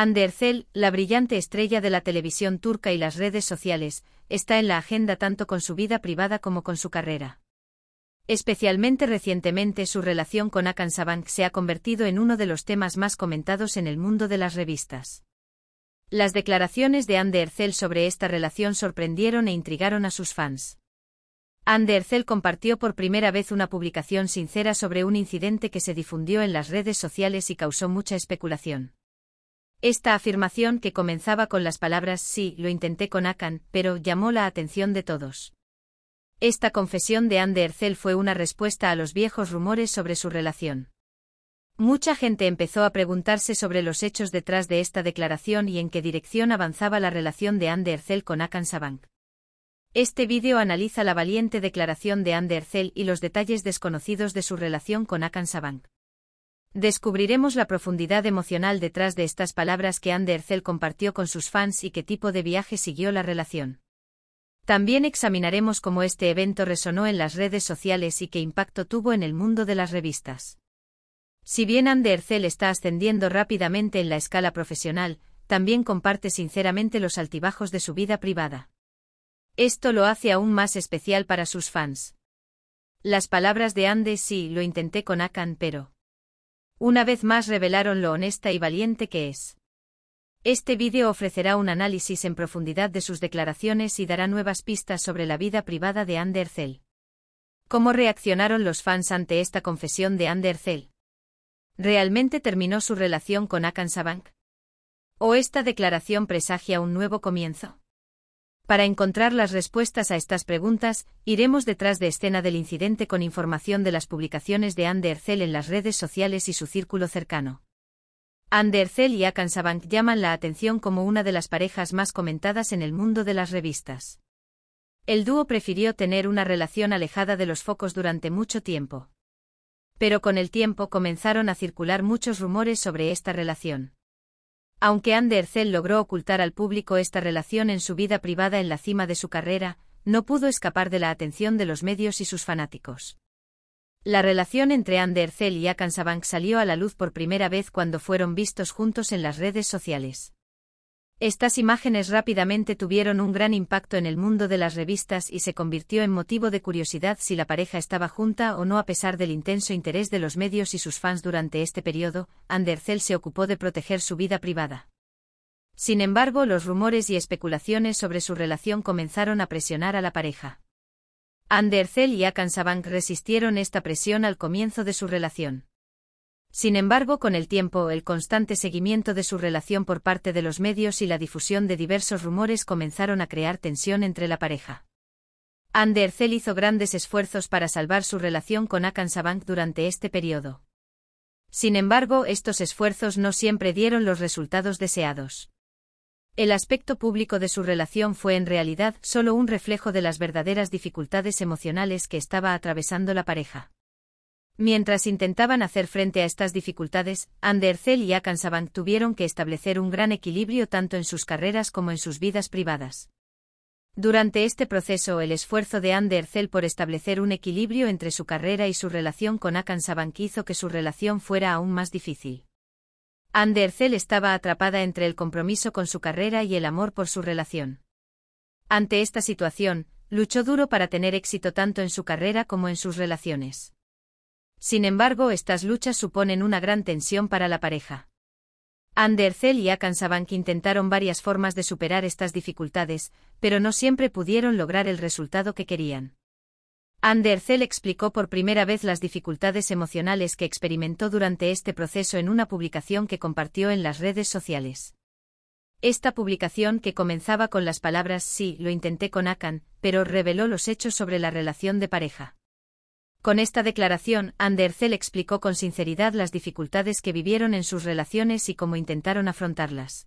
Andercel, la brillante estrella de la televisión turca y las redes sociales, está en la agenda tanto con su vida privada como con su carrera. Especialmente recientemente su relación con Akansabank se ha convertido en uno de los temas más comentados en el mundo de las revistas. Las declaraciones de Andercel sobre esta relación sorprendieron e intrigaron a sus fans. Anne compartió por primera vez una publicación sincera sobre un incidente que se difundió en las redes sociales y causó mucha especulación. Esta afirmación que comenzaba con las palabras sí, lo intenté con Akan, pero llamó la atención de todos. Esta confesión de Anne fue una respuesta a los viejos rumores sobre su relación. Mucha gente empezó a preguntarse sobre los hechos detrás de esta declaración y en qué dirección avanzaba la relación de Anne con Akan Sabank. Este vídeo analiza la valiente declaración de Anne y los detalles desconocidos de su relación con Akan Sabank. Descubriremos la profundidad emocional detrás de estas palabras que Ander compartió con sus fans y qué tipo de viaje siguió la relación. También examinaremos cómo este evento resonó en las redes sociales y qué impacto tuvo en el mundo de las revistas. Si bien Ander Ercel está ascendiendo rápidamente en la escala profesional, también comparte sinceramente los altibajos de su vida privada. Esto lo hace aún más especial para sus fans. Las palabras de Andy sí, lo intenté con Akan pero... Una vez más revelaron lo honesta y valiente que es. Este vídeo ofrecerá un análisis en profundidad de sus declaraciones y dará nuevas pistas sobre la vida privada de Andercel. ¿Cómo reaccionaron los fans ante esta confesión de Andercel? ¿Realmente terminó su relación con Akansabank? ¿O esta declaración presagia un nuevo comienzo? Para encontrar las respuestas a estas preguntas, iremos detrás de escena del incidente con información de las publicaciones de Andercel en las redes sociales y su círculo cercano. Andercel y Akansabank llaman la atención como una de las parejas más comentadas en el mundo de las revistas. El dúo prefirió tener una relación alejada de los focos durante mucho tiempo. Pero con el tiempo comenzaron a circular muchos rumores sobre esta relación. Aunque Anderzel logró ocultar al público esta relación en su vida privada en la cima de su carrera, no pudo escapar de la atención de los medios y sus fanáticos. La relación entre Anderzel y Akansabank salió a la luz por primera vez cuando fueron vistos juntos en las redes sociales. Estas imágenes rápidamente tuvieron un gran impacto en el mundo de las revistas y se convirtió en motivo de curiosidad si la pareja estaba junta o no a pesar del intenso interés de los medios y sus fans durante este periodo, Andercel se ocupó de proteger su vida privada. Sin embargo, los rumores y especulaciones sobre su relación comenzaron a presionar a la pareja. Andercel y Akansabank resistieron esta presión al comienzo de su relación. Sin embargo, con el tiempo, el constante seguimiento de su relación por parte de los medios y la difusión de diversos rumores comenzaron a crear tensión entre la pareja. Andercel hizo grandes esfuerzos para salvar su relación con Akansabank durante este periodo. Sin embargo, estos esfuerzos no siempre dieron los resultados deseados. El aspecto público de su relación fue en realidad solo un reflejo de las verdaderas dificultades emocionales que estaba atravesando la pareja. Mientras intentaban hacer frente a estas dificultades, Andercel y Akansabank tuvieron que establecer un gran equilibrio tanto en sus carreras como en sus vidas privadas. Durante este proceso el esfuerzo de Andercel por establecer un equilibrio entre su carrera y su relación con Akansabank hizo que su relación fuera aún más difícil. Andercel estaba atrapada entre el compromiso con su carrera y el amor por su relación. Ante esta situación, luchó duro para tener éxito tanto en su carrera como en sus relaciones. Sin embargo, estas luchas suponen una gran tensión para la pareja. Andercel y que intentaron varias formas de superar estas dificultades, pero no siempre pudieron lograr el resultado que querían. Andercel explicó por primera vez las dificultades emocionales que experimentó durante este proceso en una publicación que compartió en las redes sociales. Esta publicación que comenzaba con las palabras Sí, lo intenté con Akan, pero reveló los hechos sobre la relación de pareja. Con esta declaración, Anderzel explicó con sinceridad las dificultades que vivieron en sus relaciones y cómo intentaron afrontarlas.